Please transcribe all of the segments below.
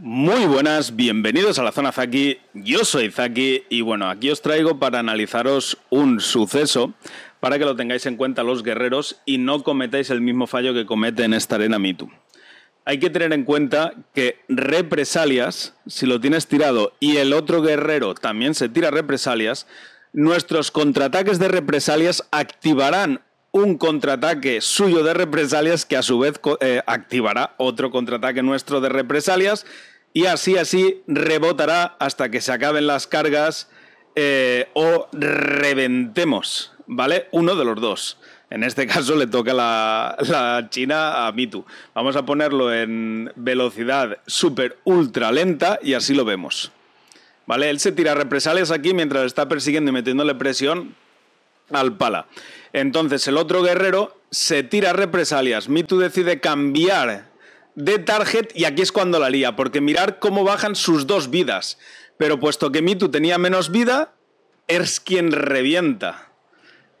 Muy buenas, bienvenidos a la zona Zaki. Yo soy Zaki y bueno, aquí os traigo para analizaros un suceso para que lo tengáis en cuenta los guerreros y no cometáis el mismo fallo que comete en esta arena Mitu. Hay que tener en cuenta que represalias, si lo tienes tirado y el otro guerrero también se tira represalias, nuestros contraataques de represalias activarán un contraataque suyo de represalias que a su vez eh, activará otro contraataque nuestro de represalias y así así rebotará hasta que se acaben las cargas eh, o reventemos, ¿vale? Uno de los dos. En este caso le toca la, China a Mitu. Vamos a ponerlo en velocidad super ultra lenta y así lo vemos. ¿Vale? Él se tira represalias aquí mientras está persiguiendo y metiéndole presión al pala. Entonces el otro guerrero se tira represalias. Mitu decide cambiar de target y aquí es cuando la lía, porque mirar cómo bajan sus dos vidas. Pero puesto que Mitu tenía menos vida, es quien revienta.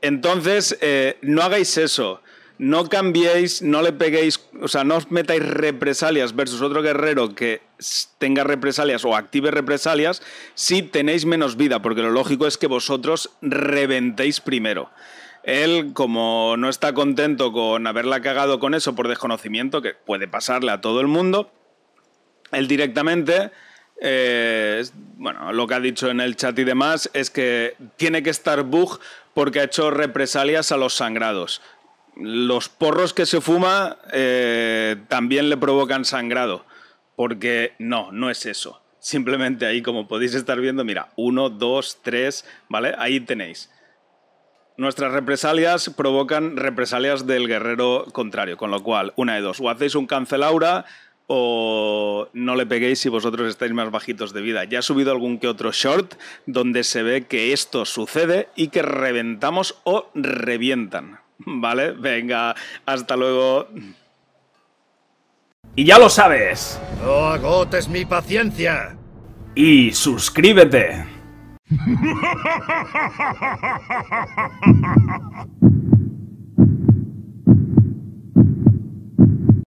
Entonces, eh, no hagáis eso no cambiéis, no le peguéis, o sea, no os metáis represalias versus otro guerrero que tenga represalias o active represalias si tenéis menos vida, porque lo lógico es que vosotros reventéis primero. Él, como no está contento con haberla cagado con eso por desconocimiento, que puede pasarle a todo el mundo, él directamente, eh, bueno, lo que ha dicho en el chat y demás es que tiene que estar bug porque ha hecho represalias a los sangrados los porros que se fuma eh, también le provocan sangrado, porque no, no es eso. Simplemente ahí, como podéis estar viendo, mira, uno, dos, tres, ¿vale? Ahí tenéis. Nuestras represalias provocan represalias del guerrero contrario, con lo cual, una de dos, o hacéis un cancel aura o no le peguéis si vosotros estáis más bajitos de vida. Ya ha subido algún que otro short donde se ve que esto sucede y que reventamos o revientan. Vale, venga, hasta luego. Y ya lo sabes. No agotes mi paciencia. Y suscríbete.